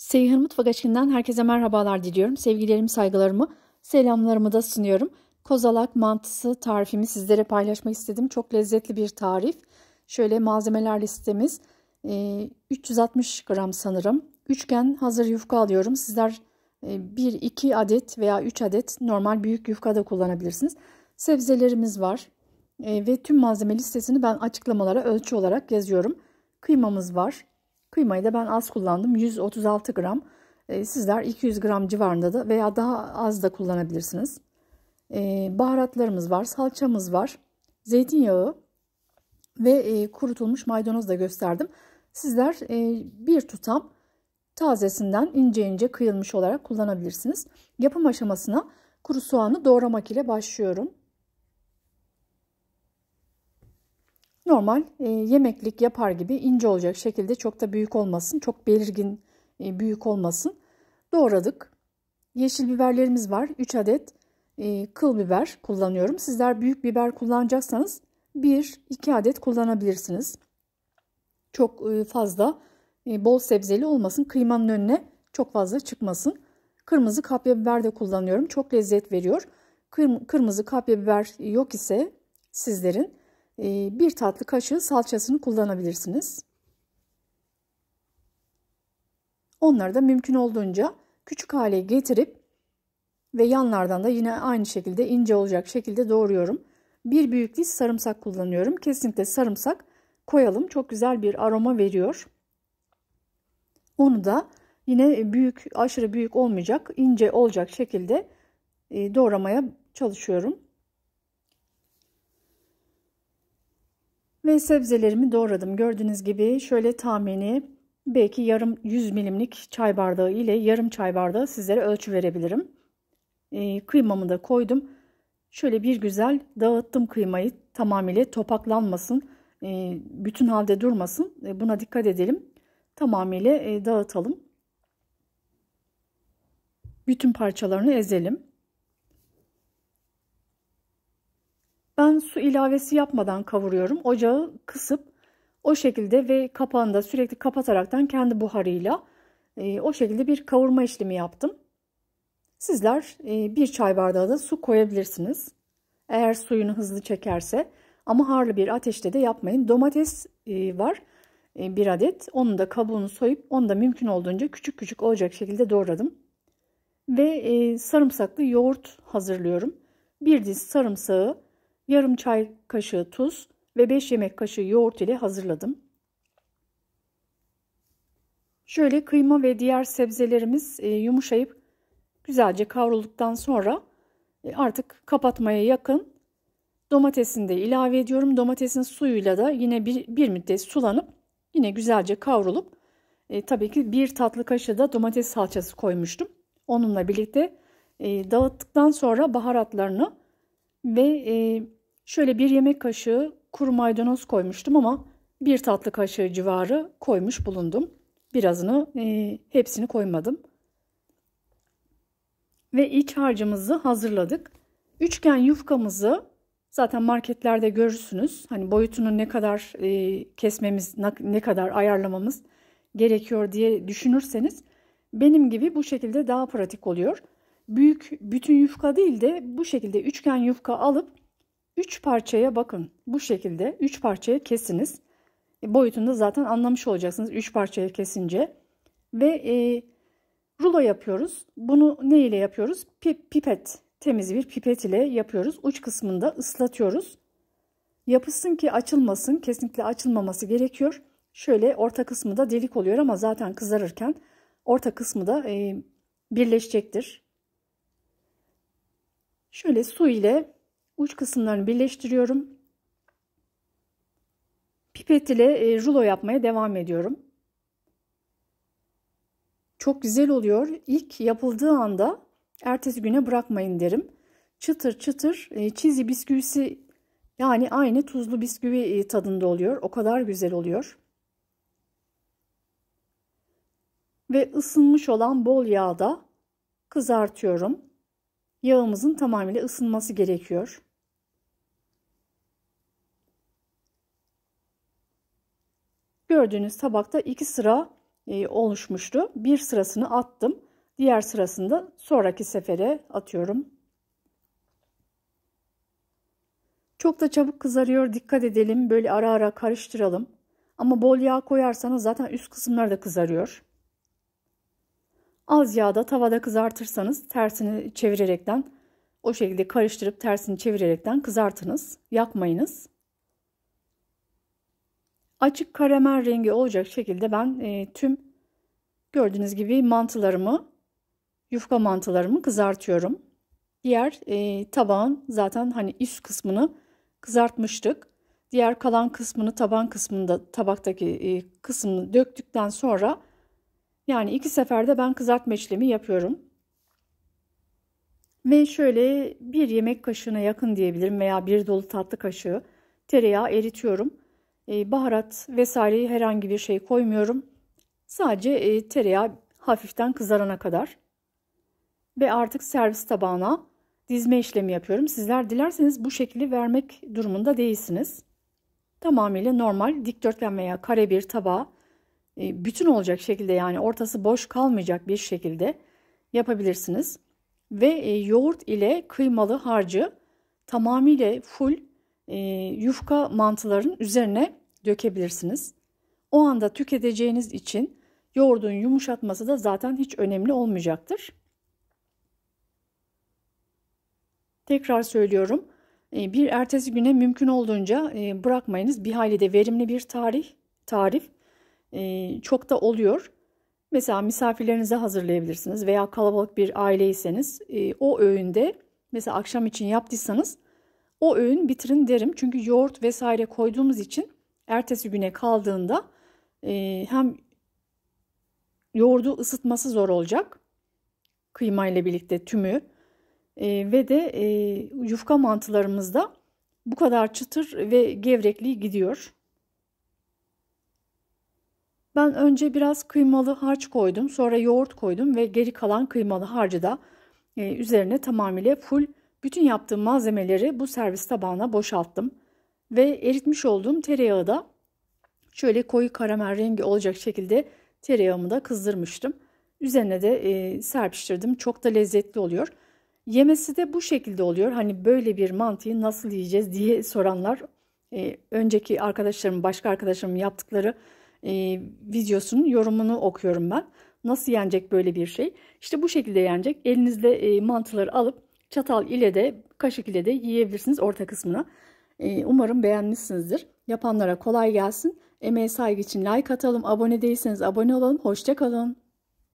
Seyhan Mutfak Aşkı'ndan herkese merhabalar diliyorum. Sevgilerimi, saygılarımı, selamlarımı da sunuyorum. Kozalak mantısı tarifimi sizlere paylaşmak istedim. Çok lezzetli bir tarif. Şöyle malzemeler listemiz. 360 e, gram sanırım. Üçgen hazır yufka alıyorum. Sizler 1-2 e, adet veya 3 adet normal büyük yufka da kullanabilirsiniz. Sebzelerimiz var. E, ve tüm malzeme listesini ben açıklamalara ölçü olarak yazıyorum. Kıymamız var Kıymayı da ben az kullandım. 136 gram. Ee, sizler 200 gram civarında da veya daha az da kullanabilirsiniz. Ee, baharatlarımız var. Salçamız var. Zeytinyağı ve e, kurutulmuş maydanoz da gösterdim. Sizler e, bir tutam tazesinden ince ince kıyılmış olarak kullanabilirsiniz. Yapım aşamasına kuru soğanı doğramak ile başlıyorum. normal e, yemeklik yapar gibi ince olacak şekilde çok da büyük olmasın. Çok belirgin e, büyük olmasın. Doğradık. Yeşil biberlerimiz var. 3 adet e, kıl biber kullanıyorum. Sizler büyük biber kullanacaksanız 1-2 adet kullanabilirsiniz. Çok e, fazla e, bol sebzeli olmasın. Kıymanın önüne çok fazla çıkmasın. Kırmızı kapya biber de kullanıyorum. Çok lezzet veriyor. Kırm kırmızı kapya biber yok ise sizlerin ee, bir tatlı kaşığı salçasını kullanabilirsiniz. Onları da mümkün olduğunca küçük hale getirip ve yanlardan da yine aynı şekilde ince olacak şekilde doğruyorum. Bir büyük diş sarımsak kullanıyorum. Kesinlikle sarımsak koyalım. Çok güzel bir aroma veriyor. Onu da yine büyük, aşırı büyük olmayacak, ince olacak şekilde e, doğramaya çalışıyorum. Ve sebzelerimi doğradım. Gördüğünüz gibi şöyle tahmini belki yarım 100 milimlik çay bardağı ile yarım çay bardağı sizlere ölçü verebilirim. E, kıymamı da koydum. Şöyle bir güzel dağıttım kıymayı tamamıyla topaklanmasın, e, bütün halde durmasın. E, buna dikkat edelim. Tamamıyla e, dağıtalım. Bütün parçalarını ezelim. Ben su ilavesi yapmadan kavuruyorum. Ocağı kısıp o şekilde ve kapağını da sürekli kapataraktan kendi buharıyla e, o şekilde bir kavurma işlemi yaptım. Sizler e, bir çay bardağı da su koyabilirsiniz. Eğer suyunu hızlı çekerse ama harlı bir ateşte de yapmayın. Domates e, var e, bir adet. Onun da kabuğunu soyup onu da mümkün olduğunca küçük küçük olacak şekilde doğradım. Ve e, sarımsaklı yoğurt hazırlıyorum. Bir diş sarımsağı yarım çay kaşığı tuz ve 5 yemek kaşığı yoğurt ile hazırladım. Şöyle kıyma ve diğer sebzelerimiz e, yumuşayıp güzelce kavrulduktan sonra e, artık kapatmaya yakın domatesini de ilave ediyorum. Domatesin suyuyla da yine bir, bir müddet sulanıp yine güzelce kavrulup e, tabii ki bir tatlı kaşığı da domates salçası koymuştum. Onunla birlikte e, dağıttıktan sonra baharatlarını ve e, Şöyle bir yemek kaşığı kuru maydanoz koymuştum ama bir tatlı kaşığı civarı koymuş bulundum. Birazını e, hepsini koymadım. Ve iç harcımızı hazırladık. Üçgen yufkamızı zaten marketlerde görürsünüz. Hani boyutunu ne kadar e, kesmemiz, ne kadar ayarlamamız gerekiyor diye düşünürseniz benim gibi bu şekilde daha pratik oluyor. Büyük bütün yufka değil de bu şekilde üçgen yufka alıp 3 parçaya bakın. Bu şekilde 3 parçaya kesiniz. E, Boyutunu zaten anlamış olacaksınız 3 parçaya kesince. Ve e, rulo yapıyoruz. Bunu ne ile yapıyoruz? Pip, pipet. Temiz bir pipet ile yapıyoruz. Uç kısmında ıslatıyoruz. Yapışsın ki açılmasın. Kesinlikle açılmaması gerekiyor. Şöyle orta kısmı da delik oluyor ama zaten kızarırken orta kısmı da e, birleşecektir. Şöyle su ile uç kısımlarını birleştiriyorum. Pipet ile e, rulo yapmaya devam ediyorum. Çok güzel oluyor. İlk yapıldığı anda ertesi güne bırakmayın derim. Çıtır çıtır e, çizi bisküvisi yani aynı tuzlu bisküvi e, tadında oluyor. O kadar güzel oluyor. Ve ısınmış olan bol yağda kızartıyorum. Yağımızın tamamıyla ısınması gerekiyor. gördüğünüz tabakta iki sıra e, oluşmuştu. Bir sırasını attım. Diğer sırasını da sonraki sefere atıyorum. Çok da çabuk kızarıyor. Dikkat edelim. Böyle ara ara karıştıralım. Ama bol yağ koyarsanız zaten üst kısımlar da kızarıyor. Az yağda tavada kızartırsanız tersini çevirerekten o şekilde karıştırıp tersini çevirerekten kızartınız. Yakmayınız açık karamel rengi olacak şekilde ben e, tüm gördüğünüz gibi mantılarımı yufka mantılarımı kızartıyorum. Diğer e, tabağın zaten hani üst kısmını kızartmıştık. Diğer kalan kısmını taban kısmında tabaktaki e, kısmını döktükten sonra yani iki seferde ben kızartma işlemi yapıyorum. Ve şöyle bir yemek kaşığına yakın diyebilirim veya bir dolu tatlı kaşığı tereyağı eritiyorum. E, baharat vesaire herhangi bir şey koymuyorum. Sadece e, tereyağı hafiften kızarana kadar. Ve artık servis tabağına dizme işlemi yapıyorum. Sizler dilerseniz bu şekli vermek durumunda değilsiniz. Tamamıyla normal dikdörtgen veya kare bir tabağa e, bütün olacak şekilde yani ortası boş kalmayacak bir şekilde yapabilirsiniz. Ve yoğurt ile kıymalı harcı tamamıyla full yufka mantıların üzerine dökebilirsiniz. O anda tüketeceğiniz için yoğurdun yumuşatması da zaten hiç önemli olmayacaktır. Tekrar söylüyorum. E, bir ertesi güne mümkün olduğunca e, bırakmayınız. Bir hayli de verimli bir tarih, tarif e, çok da oluyor. Mesela misafirlerinize hazırlayabilirsiniz veya kalabalık bir aileyseniz o öğünde mesela akşam için yaptıysanız o öğün bitirin derim. Çünkü yoğurt vesaire koyduğumuz için ertesi güne kaldığında e, hem yoğurdu ısıtması zor olacak kıyma ile birlikte tümü e, ve de e, yufka mantılarımızda bu kadar çıtır ve gevrekliği gidiyor. Ben önce biraz kıymalı harç koydum, sonra yoğurt koydum ve geri kalan kıymalı harcı da e, üzerine tamamıyla full bütün yaptığım malzemeleri bu servis tabağına boşalttım. Ve eritmiş olduğum tereyağı da şöyle koyu karamel rengi olacak şekilde tereyağımı da kızdırmıştım. Üzerine de e, serpiştirdim. Çok da lezzetli oluyor. Yemesi de bu şekilde oluyor. Hani böyle bir mantıyı nasıl yiyeceğiz diye soranlar e, önceki arkadaşlarım, başka arkadaşlarım yaptıkları e, videosunun yorumunu okuyorum ben. Nasıl yenecek böyle bir şey? İşte bu şekilde yenecek. Elinizle e, mantıları alıp çatal ile de kaşık ile de yiyebilirsiniz orta kısmına. Ee, umarım beğenmişsinizdir. Yapanlara kolay gelsin. Emeğe saygı için like atalım. Abone değilseniz abone olalım. Hoşçakalın.